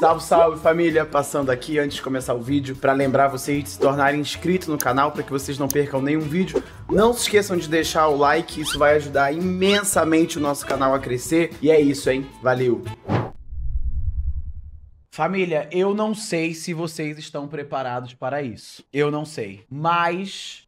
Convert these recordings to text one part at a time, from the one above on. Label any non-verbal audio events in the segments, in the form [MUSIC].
Salve, salve família! Passando aqui antes de começar o vídeo para lembrar vocês de se tornarem inscritos no canal para que vocês não percam nenhum vídeo. Não se esqueçam de deixar o like, isso vai ajudar imensamente o nosso canal a crescer. E é isso, hein? Valeu! Família, eu não sei se vocês estão preparados para isso. Eu não sei. Mas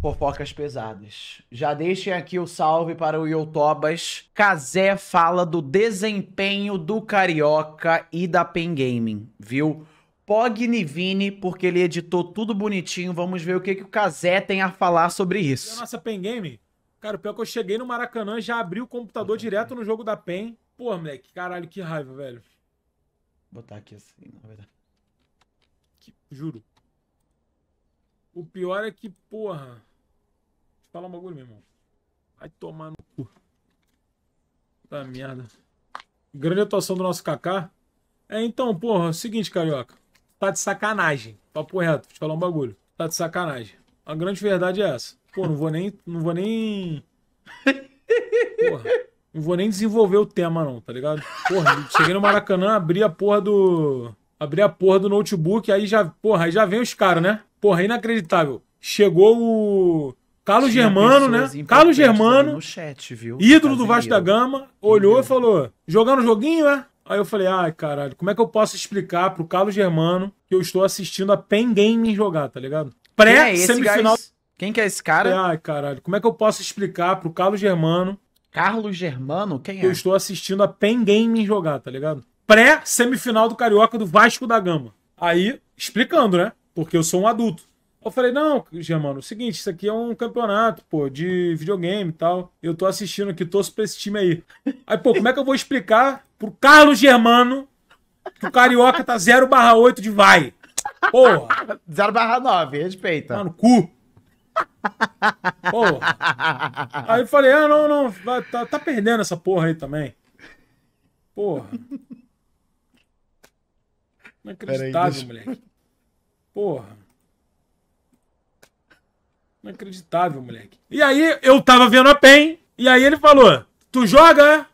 Fofocas pesadas. Já deixem aqui o salve para o Yotobas. Kazé fala do desempenho do Carioca e da Pen Gaming, viu? Pogni Vini, porque ele editou tudo bonitinho. Vamos ver o que, que o Kazé tem a falar sobre isso. E a nossa Pen Game? Cara, o pior é que eu cheguei no Maracanã, já abri o computador uhum. direto no jogo da PEN. Pô, moleque, caralho, que raiva, velho. Vou botar aqui assim, na verdade. Que, juro. O pior é que, porra te falar um bagulho, meu irmão. Vai tomar no cu. Tá merda. Grande atuação do nosso Kaká. É, então, porra, é seguinte, carioca. Tá de sacanagem. Papo reto, vou te falar um bagulho. Tá de sacanagem. A grande verdade é essa. Pô, não vou nem. Não vou nem. Porra. Não vou nem desenvolver o tema, não, tá ligado? Porra, cheguei no Maracanã, abri a porra do. Abri a porra do notebook, aí já. Porra, aí já vem os caras, né? Porra, é inacreditável. Chegou o. Carlos Tinha Germano, né? Carlos Germano, no chat, viu? ídolo do Vasco eu. da Gama, olhou e falou: jogando joguinho, é? Aí eu falei, ai, caralho, como é que eu posso explicar pro Carlos Germano que eu estou assistindo a Pen Game jogar, tá ligado? Pré-semifinal. Quem, é Quem que é esse cara? Ai, caralho, como é que eu posso explicar pro Carlos Germano. Carlos Germano? Quem é? Que eu é? estou assistindo a Pen Game jogar, tá ligado? Pré-semifinal do Carioca do Vasco da Gama. Aí, explicando, né? Porque eu sou um adulto. Eu falei, não, Jean, mano, o seguinte, isso aqui é um campeonato, pô, de videogame e tal. Eu tô assistindo aqui, torço pra esse time aí. Aí, pô, como é que eu vou explicar pro Carlos Germano que o Carioca tá 0 barra 8 de vai? Porra. 0 barra 9, respeita. Mano, tá cu. Porra. Aí eu falei, ah, não, não, tá, tá perdendo essa porra aí também. Porra. Inacreditável, Peraí, deixa... moleque. Porra. Inacreditável, moleque. E aí eu tava vendo a PEN, e aí ele falou: Tu joga?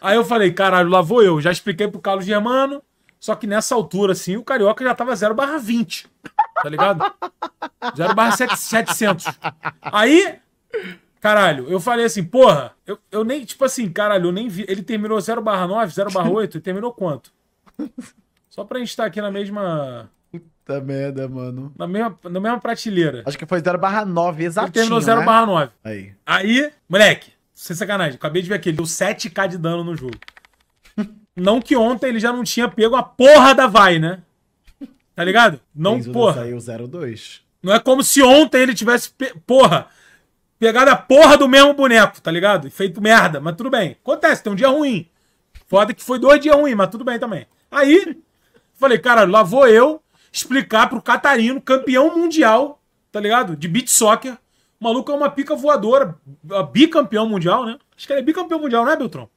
Aí eu falei: Caralho, lá vou eu. Já expliquei pro Carlos Germano. Só que nessa altura, assim, o Carioca já tava 0 20. Tá ligado? 0 700. Aí, caralho, eu falei assim, porra, eu, eu nem, tipo assim, caralho, eu nem vi. Ele terminou 0 9, 0 8, ele terminou quanto? Só pra gente estar aqui na mesma. Puta merda, mano. Na mesma, na mesma prateleira. Acho que foi 0 barra 9, exatinho, Ele terminou 0 né? barra 9. Aí. Aí, moleque, sem sacanagem, acabei de ver aqui, ele deu 7k de dano no jogo. [LAUGHS] não que ontem ele já não tinha pego a porra da vai, né? Tá ligado? Não, Enzo porra. Saiu 0-2. Não é como se ontem ele tivesse, pe porra, pegado a porra do mesmo boneco, tá ligado? E feito merda, mas tudo bem. Acontece, tem um dia ruim. Foda que foi dois dias ruins, mas tudo bem também. Aí, falei, cara, lá vou eu explicar pro Catarino, campeão mundial, tá ligado? De beat soccer. O maluco é uma pica voadora, bicampeão mundial, né? Acho que ele é bicampeão mundial, né, Beltrão?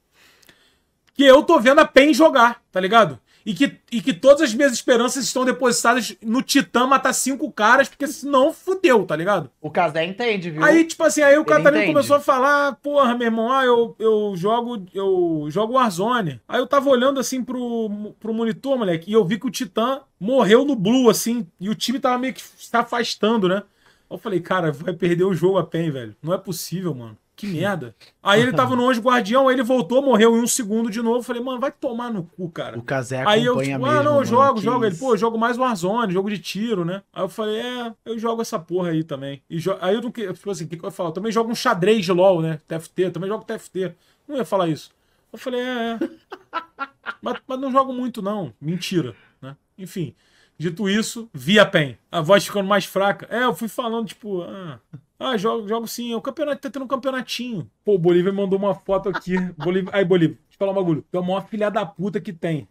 Que eu tô vendo a PEN jogar, tá ligado? e que, e que todas as minhas esperanças estão depositadas no Titã matar cinco caras, porque senão fudeu, tá ligado? O Kazé entende, viu? Aí, tipo assim, aí o Catarino começou a falar, porra, meu irmão, ah, eu, eu jogo eu jogo Warzone. Aí eu tava olhando assim pro, pro monitor, moleque, e eu vi que o Titã morreu no Blue, assim, e o time tava meio que se afastando, né? Eu falei, cara, vai perder o jogo a PEN, velho. Não é possível, mano que merda. Aí ele tava no anjo guardião, aí ele voltou, morreu em um segundo de novo. Falei, mano, vai tomar no cu, cara. O Kazé Aí eu, tipo, ah, não, eu jogo, jogo. Ele, pô, eu jogo mais Warzone, jogo de tiro, né? Aí eu falei, é, eu jogo essa porra aí também. E aí eu não queria, tipo assim, o que, que eu falo? também jogo um xadrez de LOL, né? TFT, também jogo TFT. Não ia falar isso. Eu falei, é, é. [LAUGHS] mas, mas não jogo muito, não. Mentira, né? Enfim. Dito isso, via PEN. A voz ficando mais fraca. É, eu fui falando, tipo, ah, ah jogo, jogo sim. O campeonato tá tendo um campeonatinho. Pô, o Bolívia mandou uma foto aqui. [LAUGHS] Bolívia... Aí, Bolívia, deixa eu falar um bagulho. Tu é o maior filha da puta que tem.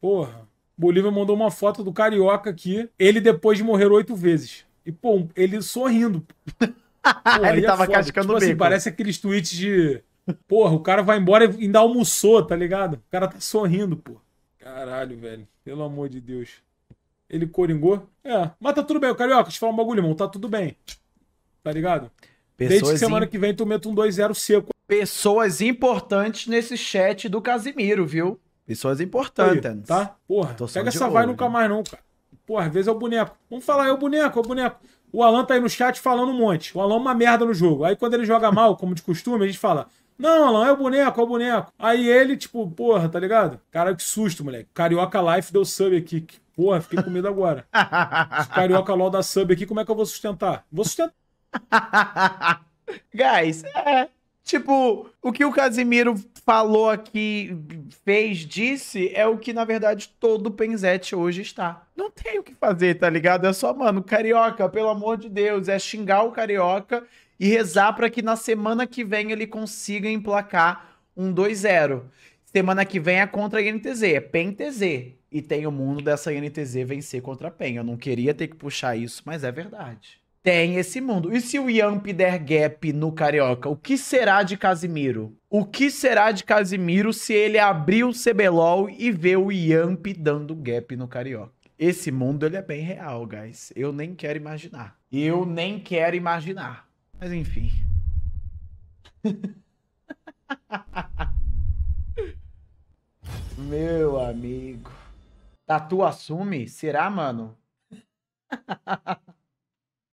Porra. Bolívia mandou uma foto do Carioca aqui. Ele depois de morrer oito vezes. E, pô, ele sorrindo. [LAUGHS] Porra, ele é tava é cascando tipo bem. Assim, parece aqueles tweets de. Porra, o cara vai embora e ainda almoçou, tá ligado? O cara tá sorrindo, pô. Caralho, velho. Pelo amor de Deus. Ele coringou. É. Mas tá tudo bem, o Carioca, te falar um bagulho, irmão. Tá tudo bem. Tá ligado? Pessoas Desde semana in... que vem tu meta um 2-0 seco. Pessoas importantes nesse chat do Casimiro, viu? Pessoas importantes. Aí, tá? Porra, pega essa olho, vai nunca mais não, cara. Porra, às vezes é o boneco. Vamos falar, é o boneco, é o boneco. O Alan tá aí no chat falando um monte. O Alan é uma merda no jogo. Aí quando ele joga mal, como de costume, a gente fala: Não, Alan, é o boneco, é o boneco. Aí ele, tipo, porra, tá ligado? Cara, que susto, moleque. Carioca Life deu sub aqui. Que Porra, fiquei com medo agora. [LAUGHS] carioca LOL da sub aqui, como é que eu vou sustentar? Vou sustentar. [LAUGHS] Guys, é. Tipo, o que o Casimiro falou aqui, fez, disse, é o que, na verdade, todo Penzete hoje está. Não tem o que fazer, tá ligado? É só, mano, carioca, pelo amor de Deus, é xingar o carioca e rezar para que na semana que vem ele consiga emplacar um 2-0. Semana que vem é contra a NTZ, é PEN-TZ. E tem o mundo dessa NTZ vencer contra a PEN. Eu não queria ter que puxar isso, mas é verdade. Tem esse mundo. E se o Yamp der gap no Carioca, o que será de Casimiro? O que será de Casimiro se ele abrir o CBLOL e ver o Yamp dando gap no Carioca? Esse mundo ele é bem real, guys. Eu nem quero imaginar. Eu nem quero imaginar. Mas enfim. [LAUGHS] Tatu assume? Será, mano? [LAUGHS]